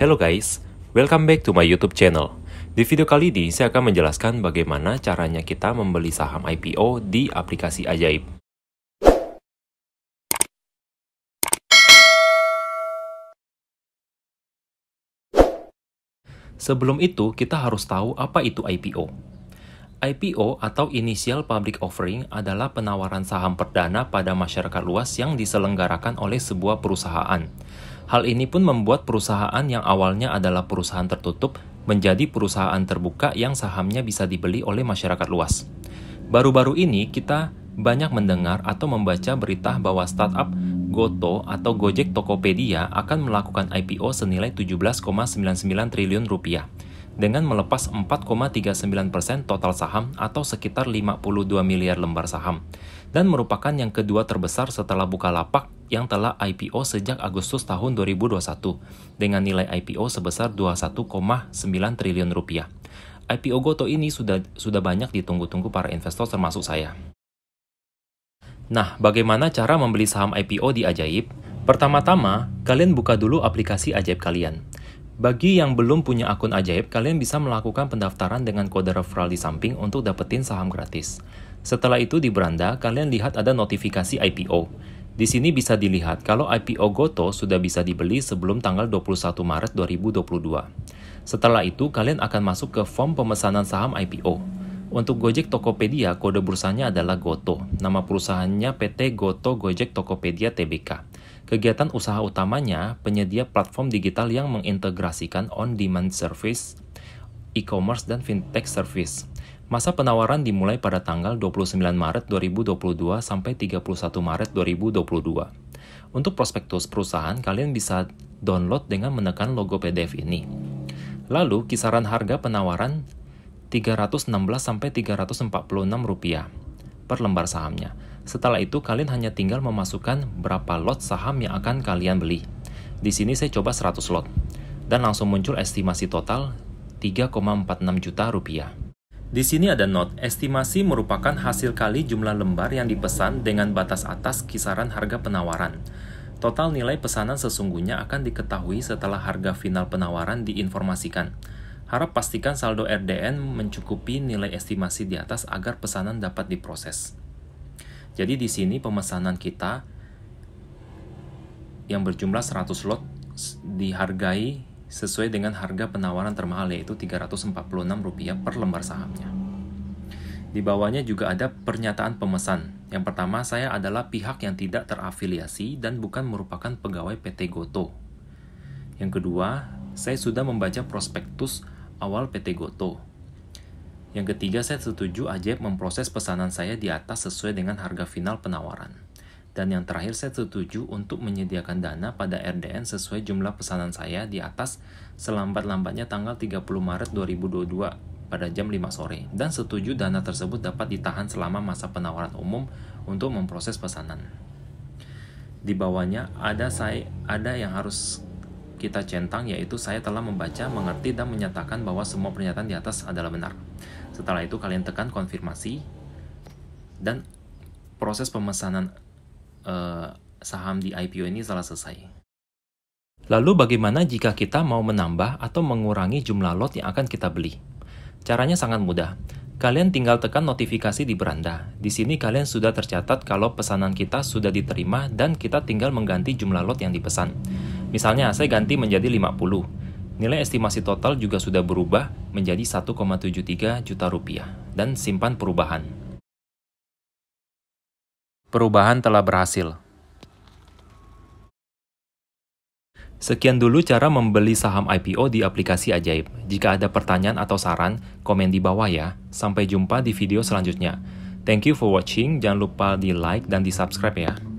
Hello guys, welcome back to my YouTube channel. Di video kali ini saya akan menjelaskan bagaimana caranya kita membeli saham IPO di aplikasi ajaib. Sebelum itu, kita harus tahu apa itu IPO. IPO atau Initial Public Offering adalah penawaran saham perdana pada masyarakat luas yang diselenggarakan oleh sebuah perusahaan. Hal ini pun membuat perusahaan yang awalnya adalah perusahaan tertutup menjadi perusahaan terbuka yang sahamnya bisa dibeli oleh masyarakat luas. Baru-baru ini kita banyak mendengar atau membaca berita bahwa startup Goto atau Gojek Tokopedia akan melakukan IPO senilai 17,99 triliun rupiah dengan melepas 4,39% total saham atau sekitar 52 miliar lembar saham dan merupakan yang kedua terbesar setelah Bukalapak yang telah IPO sejak Agustus tahun 2021 dengan nilai IPO sebesar 21,9 triliun rupiah. IPO Goto ini sudah sudah banyak ditunggu-tunggu para investor termasuk saya. Nah, bagaimana cara membeli saham IPO di Ajaib? Pertama-tama, kalian buka dulu aplikasi Ajaib kalian. Bagi yang belum punya akun ajaib, kalian bisa melakukan pendaftaran dengan kode referral di samping untuk dapetin saham gratis. Setelah itu di beranda, kalian lihat ada notifikasi IPO. Di sini bisa dilihat kalau IPO Goto sudah bisa dibeli sebelum tanggal 21 Maret 2022. Setelah itu, kalian akan masuk ke form pemesanan saham IPO. Untuk Gojek Tokopedia, kode bursanya adalah Goto. Nama perusahaannya PT Goto Gojek Tokopedia Tbk. Kegiatan usaha utamanya penyedia platform digital yang mengintegrasikan on-demand service, e-commerce, dan fintech service. Masa penawaran dimulai pada tanggal 29 Maret 2022 sampai 31 Maret 2022. Untuk prospektus perusahaan, kalian bisa download dengan menekan logo PDF ini. Lalu, kisaran harga penawaran 316 sampai 346 rupiah per lembar sahamnya. Setelah itu kalian hanya tinggal memasukkan berapa lot saham yang akan kalian beli. Di sini saya coba 100 lot dan langsung muncul estimasi total 3,46 juta rupiah. Di sini ada note, estimasi merupakan hasil kali jumlah lembar yang dipesan dengan batas atas kisaran harga penawaran. Total nilai pesanan sesungguhnya akan diketahui setelah harga final penawaran diinformasikan. Harap pastikan saldo RDN mencukupi nilai estimasi di atas agar pesanan dapat diproses. Jadi di sini pemesanan kita yang berjumlah 100 lot dihargai sesuai dengan harga penawaran termahal yaitu Rp346 per lembar sahamnya. Di bawahnya juga ada pernyataan pemesan. Yang pertama, saya adalah pihak yang tidak terafiliasi dan bukan merupakan pegawai PT Goto. Yang kedua, saya sudah membaca prospektus awal PT Goto yang ketiga, saya setuju Ajaib memproses pesanan saya di atas sesuai dengan harga final penawaran. Dan yang terakhir, saya setuju untuk menyediakan dana pada RDN sesuai jumlah pesanan saya di atas selambat-lambatnya tanggal 30 Maret 2022 pada jam 5 sore. Dan setuju dana tersebut dapat ditahan selama masa penawaran umum untuk memproses pesanan. Di bawahnya ada saya ada yang harus kita centang yaitu saya telah membaca, mengerti, dan menyatakan bahwa semua pernyataan di atas adalah benar. Setelah itu kalian tekan konfirmasi dan proses pemesanan eh, saham di IPO ini telah selesai. Lalu bagaimana jika kita mau menambah atau mengurangi jumlah lot yang akan kita beli? Caranya sangat mudah. Kalian tinggal tekan notifikasi di beranda. Di sini kalian sudah tercatat kalau pesanan kita sudah diterima dan kita tinggal mengganti jumlah lot yang dipesan. Misalnya saya ganti menjadi 50. Nilai estimasi total juga sudah berubah menjadi 1,73 juta rupiah dan simpan perubahan. Perubahan telah berhasil. Sekian dulu cara membeli saham IPO di aplikasi Ajaib. Jika ada pertanyaan atau saran, komen di bawah ya. Sampai jumpa di video selanjutnya. Thank you for watching. Jangan lupa di like dan di subscribe ya.